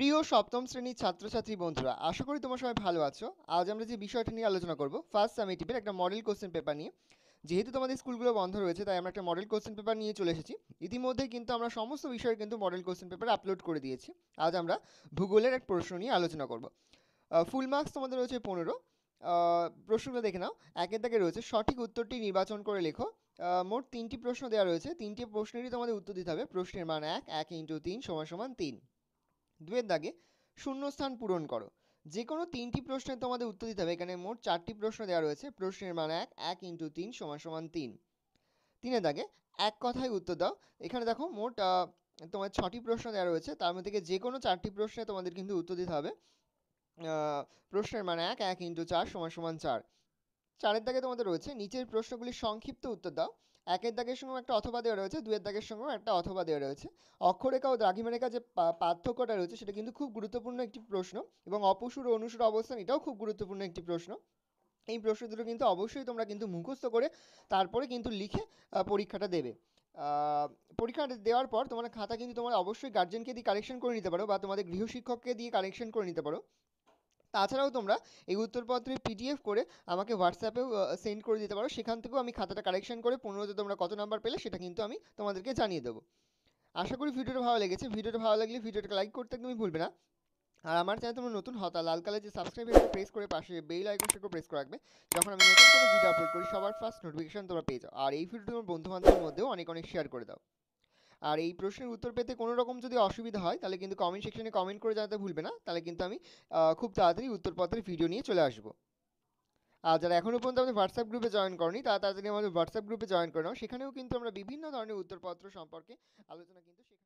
প্রিয় সপ্তম শ্রেণীর ছাত্রছাত্রী বন্ধুরা আশা করি তোমার সবাই ভালো আছো আজ আমরা যে বিষয়টা নিয়ে আলোচনা করব ফার্স্ট টিপের একটা মডেল কোশ্চেন পেপার নিয়ে যেহেতু তোমাদের স্কুলগুলো বন্ধ রয়েছে তাই আমরা একটা মডেল কোশ্চেন পেপার নিয়ে চলে এসেছি ইতিমধ্যে কিন্তু আমরা সমস্ত বিষয়ের কিন্তু মডেল কোশ্চেন পেপার আপলোড করে দিয়েছি আজ আমরা ভূগোলের এক প্রশ্ন নিয়ে আলোচনা করব ফুল মার্কস তোমাদের রয়েছে পনেরো প্রশ্নগুলো দেখে নাও একের দাগে রয়েছে সঠিক উত্তরটি নির্বাচন করে লেখো মোট তিনটি প্রশ্ন দেওয়া রয়েছে তিনটি প্রশ্নেরই তোমাদের উত্তর দিতে হবে প্রশ্নের মান এক এক ইন্টু তিন সমান সমান তিন দুয়ের দাগে শূন্যস্থান পূরণ করো যে কোনো তিনটি প্রশ্নে তোমাদের উত্তর দিতে হবে এখানে মোট চারটি প্রশ্ন দেওয়া রয়েছে প্রশ্নের মান এক এক ইন্টু তিন সমান সমান তিন তিনের দাগে এক কথায় উত্তর দাও এখানে দেখো মোট তোমার ছটি প্রশ্ন দেওয়া রয়েছে তার মধ্যে থেকে যে কোনো চারটি প্রশ্নে তোমাদের কিন্তু উত্তর দিতে হবে প্রশ্নের মান এক এক ইন্টু চার সমান সমান চার চারের দাগে তোমাদের রয়েছে নিচের প্রশ্নগুলির সংক্ষিপ্ত উত্তর দাও একের দাগের সঙ্গে একটা অথবা দেওয়া রয়েছে দুয়ের দাগের সঙ্গে একটা অথবা দেওয়া রয়েছে অক্ষরেখা ও দ্রাঘিমারেখা যে পার্থক্যটা রয়েছে সেটা কিন্তু খুব গুরুত্বপূর্ণ একটি প্রশ্ন এবং অপসুর ও অনুসুর অবস্থান এটাও খুব গুরুত্বপূর্ণ একটি প্রশ্ন এই প্রশ্ন দুটো কিন্তু অবশ্যই তোমরা কিন্তু মুখস্থ করে তারপরে কিন্তু লিখে পরীক্ষাটা দেবে পরীক্ষাটা দেওয়ার পর তোমার খাতা কিন্তু তোমার অবশ্যই গার্জেনকে দিয়ে কালেকশন করে নিতে পারো বা তোমাদের গৃহশিক্ষককে দিয়ে কালেকশন করে নিতে পারো তাছাড়াও তোমরা এই উত্তরপত্রে পিডিএফ করে আমাকে হোয়াটসঅ্যাপেও সেন্ড করে দিতে পারো সেখান থেকেও আমি খাতাটা কালেকশন করে পনেরোতে তোমরা কত নাম্বার পেলে সেটা কিন্তু আমি তোমাদেরকে জানিয়ে দেবো আশা করি ভিডিওটা ভালো লেগেছে ভিডিওটা ভালো লাগলে ভিডিওটা লাইক করতে একদমই ভুলবে না আর আমার চ্যানেল তোমরা নতুন হতা লাল কালে যে সাবস্ক্রাইব প্রেস করে পাশে বেল আইকনটাকে প্রেস করে রাখবে যখন আমি নতুন কোনো ভিডিও আপলোড করি সবার ফার্স্ট নোটিফিকেশন তোমরা পেয়ে যাও আর এই ভিডিও তোমার বন্ধুবান্ধবের মধ্যেও অনেক অনেক শেয়ার করে দাও আর এই প্রশ্নের উত্তর পেতে কোনো রকম যদি অসুবিধা হয় তাহলে কিন্তু কমেন্ট সেকশনে কমেন্ট করে জানাতে ভুলবে না তাহলে কিন্তু আমি খুব তাড়াতাড়ি উত্তরপত্রের ভিডিও নিয়ে চলে আসবো আর যারা এখনও পর্যন্ত আমাদের হোয়াটসঅ্যাপ গ্রুপে জয়েন করনি তারা তাড়াতাড়ি আমাদের হোয়াটসঅ্যাপ গ্রুপে জয়েন করে নাও সেখানেও কিন্তু আমরা বিভিন্ন ধরনের উত্তরপত্র সম্পর্কে আলোচনা কিন্তু